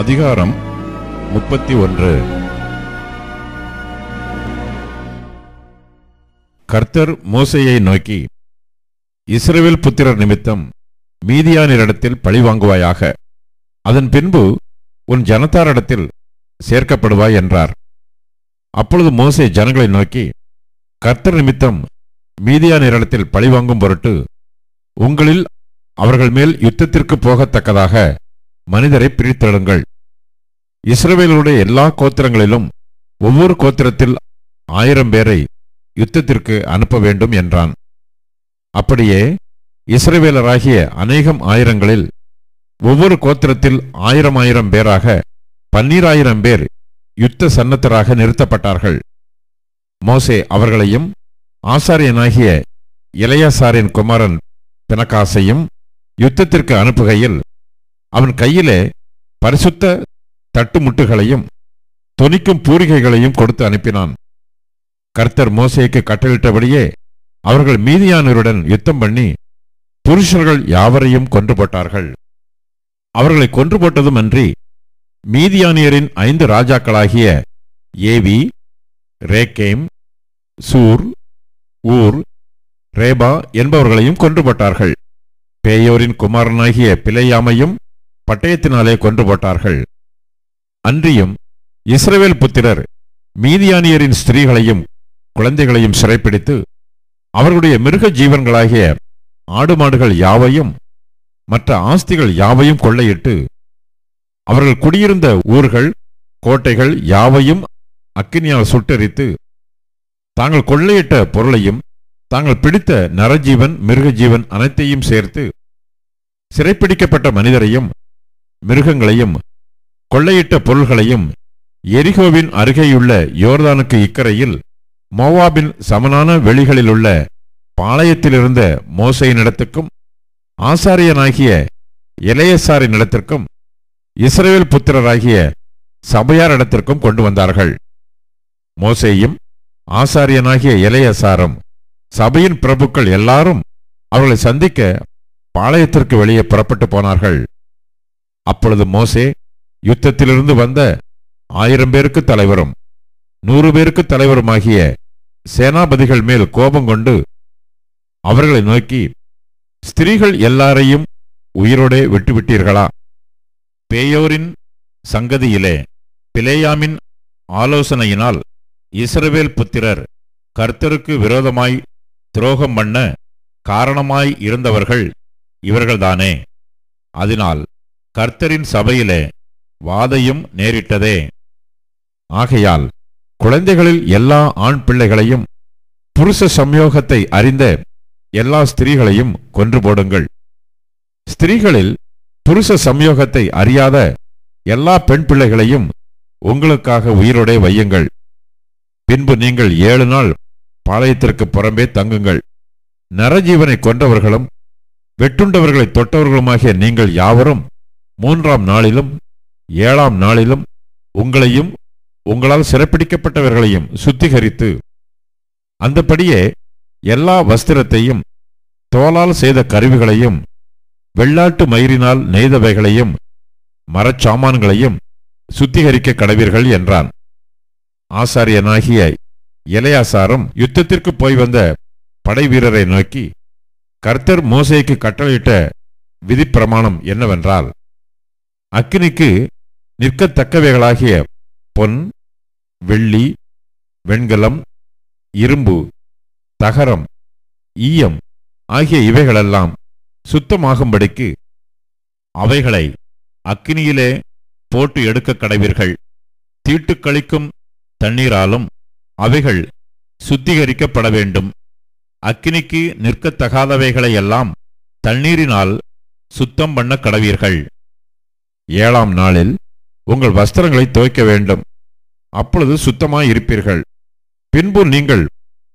அதிகாரம் முப்பத்தி ஒன்று கர்த்தர் மோசையை நோக்கி இஸ்ரேல் புத்திரர் நிமித்தம் மீதியானிடத்தில் பழி வாங்குவாயாக அதன் பின்பு உன் ஜனத்தாரிடத்தில் சேர்க்கப்படுவாய் என்றார் அப்பொழுது மோசை ஜனங்களை நோக்கி கர்த்தர் நிமித்தம் மீதியானிடத்தில் பழி வாங்கும் பொருட்டு உங்களில் அவர்கள் மேல் யுத்தத்திற்கு போகத்தக்கதாக மனிதரை பிரித்தெடுங்கள் இஸ்ரவேலுடைய எல்லா கோத்திரங்களிலும் ஒவ்வொரு கோத்திரத்தில் ஆயிரம் பேரை யுத்தத்திற்கு அனுப்ப வேண்டும் என்றான் அப்படியே இஸ்ரவேலராகிய அநேகம் ஆயிரங்களில் ஒவ்வொரு கோத்திரத்தில் ஆயிரம் ஆயிரம் பேராக பன்னீராயிரம் பேர் யுத்த சன்னத்தராக நிறுத்தப்பட்டார்கள் மோசே அவர்களையும் ஆசாரியனாகிய இளையாசாரின் குமாரன் பினகாசையும் யுத்தத்திற்கு அனுப்புகையில் அவன் கையிலே பரிசுத்த தட்டுமுட்டுகளையும் தொனிக்கும் பூரிகைகளையும் கொடுத்து அனுப்பினான் கர்த்தர் மோசேக்கு கட்டளிட்டபடியே அவர்கள் மீதியானவருடன் யுத்தம் பண்ணி புருஷர்கள் யாவரையும் கொன்று போட்டார்கள் அவர்களை கொன்று போட்டதும் அன்றி மீதியானியரின் ஐந்து ராஜாக்களாகிய ஏவி ரேகேம் சூர் ஊர் ரேபா என்பவர்களையும் கொன்று போட்டார்கள் பேயோரின் குமாரனாகிய பிழையாமையும் பட்டயத்தினாலே கொன்று போட்டார்கள் அன்றியும் இஸ்ரவேல் புத்திரர் மீதியானியரின் ஸ்திரீகளையும் குழந்தைகளையும் சிறைப்பிடித்து அவர்களுடைய மிருக ஜீவன்களாகிய ஆடு மாடுகள் யாவையும் மற்ற ஆஸ்திகள் யாவையும் கொள்ளையிட்டு அவர்கள் குடியிருந்த ஊர்கள் கோட்டைகள் யாவையும் அக்கினியால் சுட்டரித்து தாங்கள் கொள்ளையிட்ட பொருளையும் தாங்கள் பிடித்த நரஜீவன் மிருகஜீவன் அனைத்தையும் சேர்த்து சிறைப்பிடிக்கப்பட்ட மனிதரையும் மிருகங்களையும் கொள்ளையிட்ட பொருள்களையும் எரிகோவின் அருகேயுள்ள யோர்தானுக்கு இக்கரையில் மோவாபின் சமனான வெளிகளிலுள்ள பாளையத்திலிருந்த மோசையினிடத்துக்கும் ஆசாரியனாகிய இளையசாரினிடத்திற்கும் இஸ்ரேல் புத்திரராகிய சபையாரிடத்திற்கும் கொண்டு வந்தார்கள் மோசையும் ஆசாரியனாகிய இளையசாரும் சபையின் பிரபுக்கள் எல்லாரும் அவர்களை சந்திக்க பாளையத்திற்கு வெளியே புறப்பட்டு போனார்கள் அப்பொழுது மோசே யுத்தத்திலிருந்து வந்த ஆயிரம் பேருக்கு தலைவரும் நூறு பேருக்கு தலைவருமாகிய சேனாபதிகள் மேல் கோபம் கொண்டு அவர்களை நோக்கி ஸ்திரீகள் எல்லாரையும் உயிரோடே விட்டுவிட்டீர்களா பேயோரின் சங்கதியிலே பிலேயாமின் ஆலோசனையினால் இஸ்ரவேல் புத்திரர் கர்த்தருக்கு விரோதமாய் துரோகம் பண்ண காரணமாய் இருந்தவர்கள் இவர்கள்தானே அதனால் கர்த்தரின் சபையிலே வாதையும் நேரிட்டதே ஆகையால் குழந்தைகளில் எல்லா ஆண் பிள்ளைகளையும் புருஷ சம்யோகத்தை அறிந்த எல்லா ஸ்திரீகளையும் கொன்று போடுங்கள் ஸ்திரீகளில் புருஷ சம்யோகத்தை அறியாத எல்லா பெண் பிள்ளைகளையும் உங்களுக்காக உயிரோடே வையுங்கள் பின்பு நீங்கள் ஏழு நாள் பாளையத்திற்கு புறம்பே தங்குங்கள் நரஜீவனை கொன்றவர்களும் வெட்டுண்டவர்களை தொட்டவர்களுமாகிய நீங்கள் யாவரும் மூன்றாம் நாளிலும் ஏழாம் நாளிலும் உங்களையும் உங்களால் சிறப்பிடிக்கப்பட்டவர்களையும் சுத்திகரித்து அந்தபடியே எல்லா வஸ்திரத்தையும் தோலால் செய்த கருவிகளையும் வெள்ளாட்டு மயிரினால் நெய்தவைகளையும் மரச்சாமான்களையும் சுத்திகரிக்க கடவீர்கள் என்றான் ஆசாரியனாகிய இலையாசாரம் யுத்தத்திற்கு போய் வந்த படை வீரரை நோக்கி கர்த்தர் மோசைக்கு கட்டளையிட்ட விதிப்பிரமாணம் என்னவென்றால் அக்கினிக்கு நிற்கத்தக்கவைகளாகிய பொன் வெள்ளி வெண்கலம் இரும்பு தகரம் ஈயம் ஆகிய இவைகளெல்லாம் சுத்தமாகும்படிக்கு அவைகளை அக்கினியிலே போட்டு எடுக்க கடவீர்கள் தீட்டுக்களிக்கும் தண்ணீராலும் அவைகள் சுத்திகரிக்கப்பட வேண்டும் அக்கினிக்கு நிற்கத்தகாதவைகளையெல்லாம் தண்ணீரினால் சுத்தம் பண்ண கடவீர்கள் ஏழாம் நாளில் உங்கள் வஸ்திரங்களை துவைக்க வேண்டும் அப்பொழுது சுத்தமாய் இருப்பீர்கள் பின்பு நீங்கள்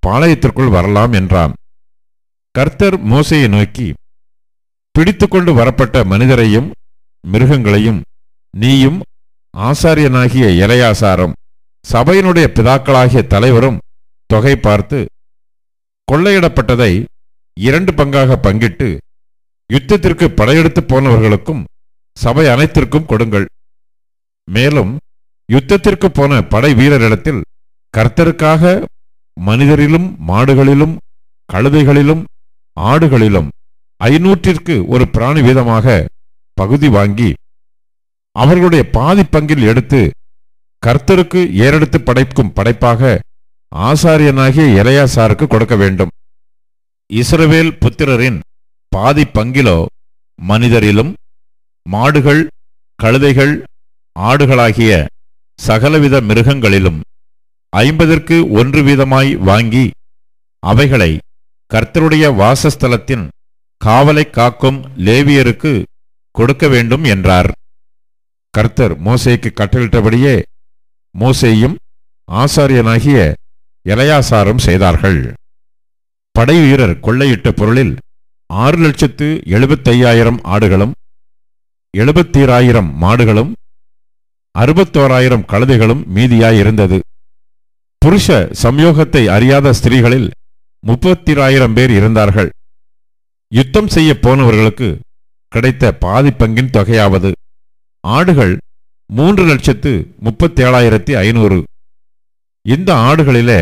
பாளையத்திற்குள் வரலாம் என்றான் கர்த்தர் மோசையை நோக்கி பிடித்துக்கொண்டு கொண்டு வரப்பட்ட மனிதரையும் மிருகங்களையும் நீயும் ஆசாரியனாகிய இலையாசாரம் சபையினுடைய பிதாக்களாகிய தலைவரும் தொகை பார்த்து கொள்ளையிடப்பட்டதை இரண்டு பங்காக பங்கிட்டு யுத்தத்திற்கு படையெடுத்து போனவர்களுக்கும் சபை அனைத்திற்கும் கொடுங்கள் மேலும் யுத்தத்திற்கு போன படை வீரரிடத்தில் கர்த்தருக்காக மனிதரிலும் மாடுகளிலும் கழுதைகளிலும் ஆடுகளிலும் ஐநூற்றிற்கு ஒரு பிராணி வீதமாக பகுதி வாங்கி அவர்களுடைய பாதி பங்கில் எடுத்து கர்த்தருக்கு ஏறெடுத்து படைக்கும் படைப்பாக ஆசாரியனாகிய இளையாசாருக்கு கொடுக்க வேண்டும் இஸ்ரவேல் புத்திரரின் பாதி பங்கிலோ மனிதரிலும் மாடுகள் கழுதைகள் ஆடுகளாகிய சகலவித மிருகங்களிலும் ஐம்பதற்கு ஒன்று வீதமாய் வாங்கி அவைகளை கர்த்தருடைய வாசஸ்தலத்தின் காவலை காக்கும் லேவியருக்கு கொடுக்க வேண்டும் என்றார் கர்த்தர் மோசேக்கு கட்டளிட்டபடியே மோசேயும் ஆசாரியனாகிய இளையாசாரம் செய்தார்கள் படைவீரர் கொள்ளையிட்ட பொருளில் ஆறு லட்சத்து எழுபத்தையாயிரம் ஆடுகளும் எழுபத்தீராயிரம் மாடுகளும் அறுபத்தோராயிரம் கழுதைகளும் மீதியாயிருந்தது புருஷ சம்யோகத்தை அறியாத ஸ்திரீகளில் முப்பத்திராயிரம் பேர் இருந்தார்கள் யுத்தம் செய்ய போனவர்களுக்கு கிடைத்த பாதி பங்கின் தொகையாவது ஆடுகள் மூன்று லட்சத்து முப்பத்தேழாயிரத்தி ஐநூறு இந்த ஆடுகளிலே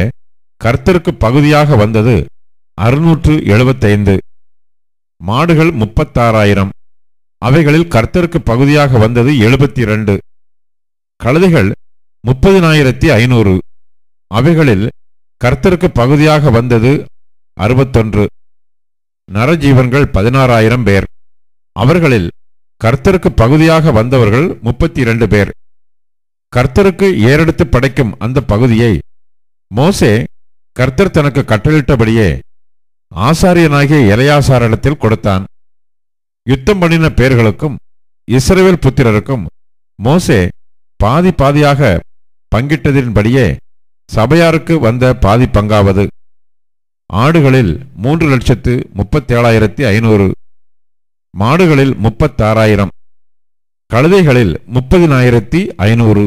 கர்த்தருக்கு பகுதியாக வந்தது அறுநூற்று எழுபத்தைந்து மாடுகள் முப்பத்தாறாயிரம் அவைகளில் கர்த்தருக்கு பகுதியாக வந்தது எழுபத்தி இரண்டு கழுதைகள் முப்பதினாயிரத்தி ஐநூறு அவைகளில் கர்த்தருக்கு பகுதியாக வந்தது அறுபத்தொன்று நரஜீவன்கள் பதினாறாயிரம் பேர் அவர்களில் கர்த்தருக்கு பகுதியாக வந்தவர்கள் முப்பத்தி இரண்டு பேர் கர்த்தருக்கு ஏறெடுத்து படைக்கும் அந்த பகுதியை மோசே கர்த்தர் தனக்கு கட்டளிட்டபடியே ஆசாரியனாகிய இலையாசாரிடத்தில் கொடுத்தான் யுத்தம் பண்ணின பேர்களுக்கும் இஸ்ரவேல் புத்திரருக்கும் மோசே பாதி பாதியாக பங்கிட்டதின்படியே சபையாருக்கு வந்த பாதி பங்காவது ஆடுகளில் மூன்று லட்சத்து முப்பத்தேழாயிரத்தி ஐநூறு மாடுகளில் முப்பத்தாறாயிரம் கழுதைகளில் முப்பதினாயிரத்தி ஐநூறு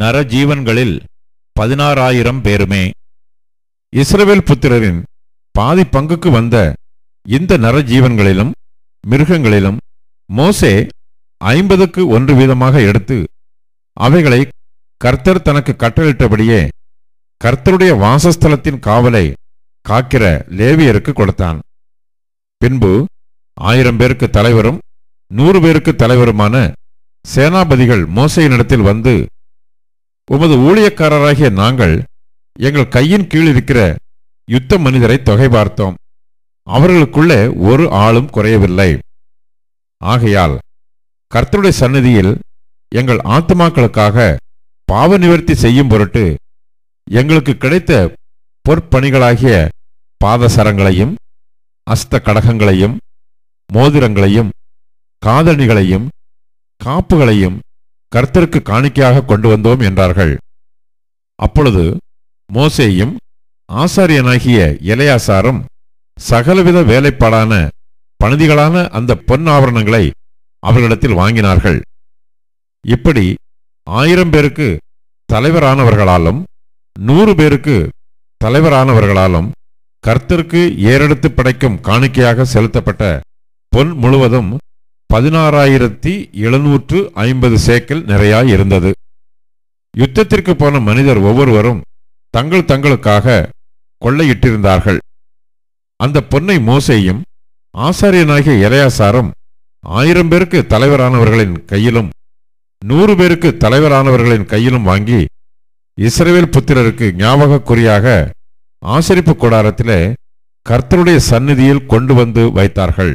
நரஜீவன்களில் பதினாறாயிரம் பேருமே இஸ்ரவேல் புத்திரரின் பாதி பங்குக்கு வந்த இந்த நரஜீவன்களிலும் மிருகங்களிலும் மோசே ஐம்பதுக்கு ஒன்று வீதமாக எடுத்து அவைகளை கர்த்தர் தனக்கு கட்டளிட்டபடியே கர்த்தருடைய வாசஸ்தலத்தின் காவலை காக்கிற லேவியருக்கு கொடுத்தான் பின்பு ஆயிரம் பேருக்கு தலைவரும் நூறு பேருக்கு தலைவருமான சேனாபதிகள் மோசையினிடத்தில் வந்து உமது ஊழியக்காரராகிய நாங்கள் எங்கள் கையின் கீழ் இருக்கிற யுத்த மனிதரை தொகை பார்த்தோம் அவர்களுக்குள்ளே ஒரு ஆளும் குறையவில்லை ஆகையால் கர்த்தருடைய சந்நிதியில் எங்கள் ஆத்மாக்களுக்காக பாவ நிவர்த்தி செய்யும் பொருட்டு எங்களுக்கு கிடைத்த பொற்பணிகளாகிய பாதசரங்களையும் அஸ்த கடகங்களையும் மோதிரங்களையும் காதணிகளையும் காப்புகளையும் கர்த்தருக்கு காணிக்கையாக கொண்டு வந்தோம் என்றார்கள் அப்பொழுது மோசேயும் ஆசாரியனாகிய இளையாசாரும் சகலவித வேலைப்பாடான பணிதிகளான அந்த பொன் ஆபரணங்களை அவர்களிடத்தில் வாங்கினார்கள் இப்படி ஆயிரம் பேருக்கு தலைவரானவர்களாலும் நூறு பேருக்கு தலைவரானவர்களாலும் கர்த்தருக்கு ஏறெடுத்து படைக்கும் காணிக்கையாக செலுத்தப்பட்ட பொன் முழுவதும் பதினாறாயிரத்தி எழுநூற்று ஐம்பது சேக்கல் நிறையாய் இருந்தது யுத்தத்திற்கு போன மனிதர் ஒவ்வொருவரும் தங்கள் தங்களுக்காக கொள்ளையிட்டிருந்தார்கள் அந்த பொன்னை மோசேயும் ஆசாரியனாகிய இளையாசாரம் ஆயிரம் பேருக்கு தலைவரானவர்களின் கையிலும் நூறு பேருக்கு தலைவரானவர்களின் கையிலும் வாங்கி இஸ்ரேல் புத்திரருக்கு ஞாபக குறியாக ஆசரிப்பு கூடாரத்திலே கர்த்தருடைய சந்நிதியில் கொண்டு வந்து வைத்தார்கள்